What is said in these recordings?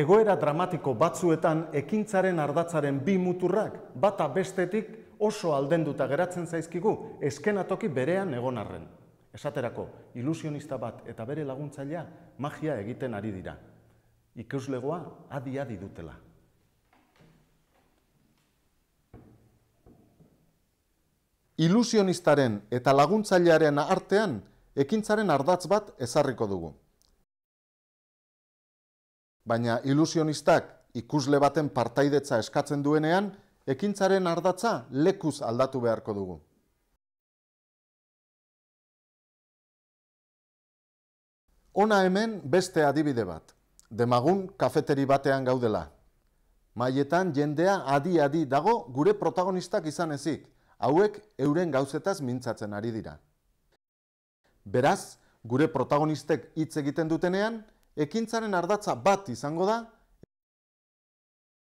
Egoera dramatiko batzuetan ekintzaren ardatzaren bi muturrak bata bestetik oso aldenduta geratzen zaizkigu eskenatoki berean egon arren. Esaterako, ilusionista bat eta bere laguntzailea magia egiten ari dira. Ikuslegoa adi adi dutela. Ilusionistaren eta laguntzailearen artean ekintzaren ardatz bat ezarriko dugu baina ilusionistak ikusle baten partaidetza eskatzen duenean, ekintzaren ardatza lekuz aldatu beharko dugu. Ona hemen beste adibide bat, demagun kafeteri batean gaudela. Maietan jendea adi-adi dago gure protagonistak izan ezik, hauek euren gauzetaz mintzatzen ari dira. Beraz, gure protagonistek hitz egiten dutenean, ekintzaren ardatza bat izango da,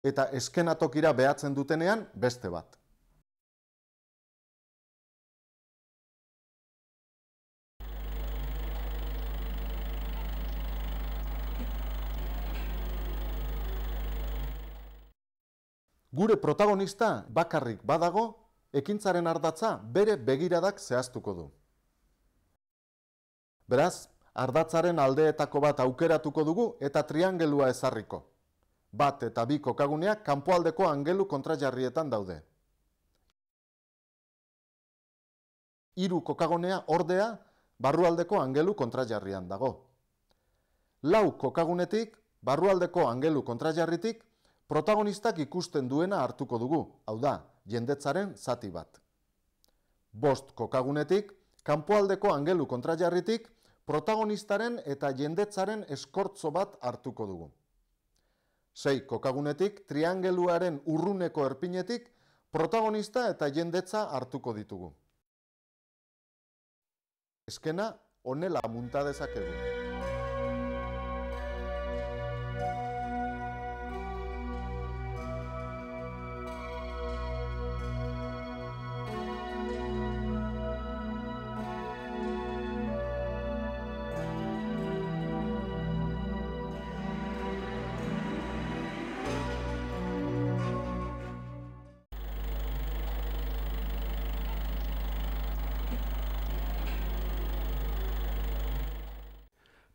eta eskenatokira behatzen dutenean beste bat. Gure protagonista bakarrik badago, ekintzaren ardatza bere begiradak zehaztuko du. Beraz, ardatzaren aldeetako bat aukeratuko dugu eta triangelua ezarriko. Bat eta bi kokaguneak kanpoaldeko angelu kontrajarrietan daude. Hiru kokagunea ordea barrualdeko angelu kontrajarrian dago. Lau kokagunetik barrualdeko angelu kontrajarritik protagonistak ikusten duena hartuko dugu, hau da, jendetzaren zati bat. Bost kokagunetik kanpoaldeko angelu kontrajarritik protagonistaren eta jendetzaren eskortzo bat hartuko dugu. Sei kokagunetik triangeluaren urruneko erpinetik protagonista eta jendetza hartuko ditugu. Eskena honela muntada dezakegu.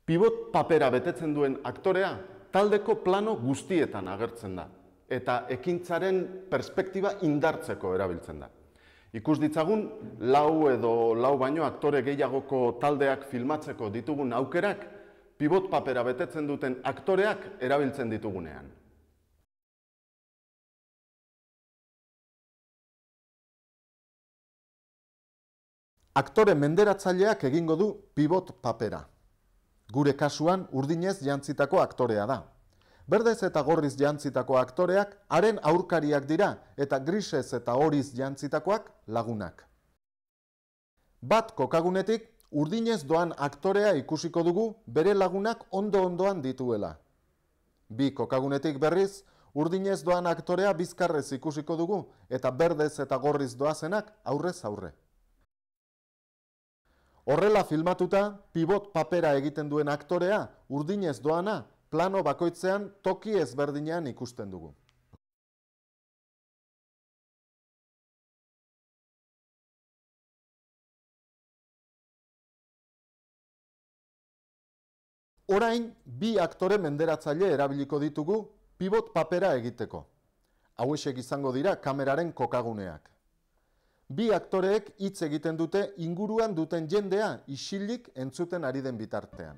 pivot papera betetzen duen aktorea, taldeko plano guztietan agertzen da, eta ekintzaren perspektiba indartzeko erabiltzen da. Ikus ditzagun, lau edo lau baino aktore gehiagoko taldeak filmatzeko ditugun aukerak, pivot papera betetzen duten aktoreak erabiltzen ditugunean. Aktore menderatzaileak egingo du pivot papera. Gure kasuan, urdinez jantzitako aktorea da. Berdez eta gorriz jantzitako aktoreak, haren aurkariak dira eta grisez eta horiz jantzitakoak lagunak. Bat kokagunetik, urdinez doan aktorea ikusiko dugu, bere lagunak ondo-ondoan dituela. Bi kokagunetik berriz, urdinez doan aktorea bizkarrez ikusiko dugu, eta berdez eta gorriz doazenak aurrez aurre. Horrela filmatuta, pivot papera egiten duen aktorea, urdinez doana, plano bakoitzean toki ezberdinean ikusten dugu. Orain, bi aktore menderatzaile erabiliko ditugu pivot papera egiteko. Hau izango dira kameraren kokaguneak. Bi aktoreek hitz egiten dute inguruan duten jendea isilik entzuten ari den bitartean.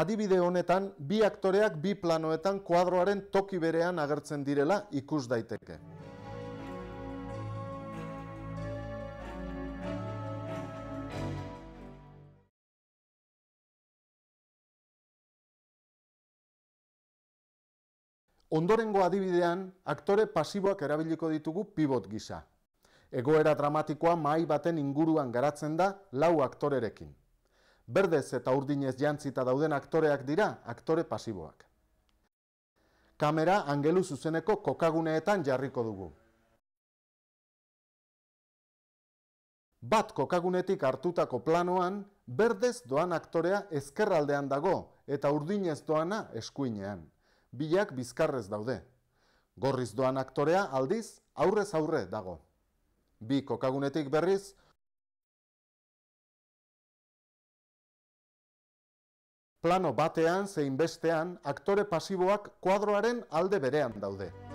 Adibide honetan, bi aktoreak bi planoetan kuadroaren toki berean agertzen direla ikus daiteke. Ondorengo adibidean, aktore pasiboak erabiliko ditugu pivot gisa. Egoera dramatikoa mai baten inguruan garatzen da lau aktorerekin. Berdez eta urdinez jantzita dauden aktoreak dira aktore pasiboak. Kamera angelu zuzeneko kokaguneetan jarriko dugu. Bat kokagunetik hartutako planoan, berdez doan aktorea ezkerraldean dago eta urdinez doana eskuinean bilak bizkarrez daude. Gorriz doan aktorea aldiz aurrez aurre dago. Bi kokagunetik berriz, plano batean zein bestean aktore pasiboak kuadroaren alde berean daude.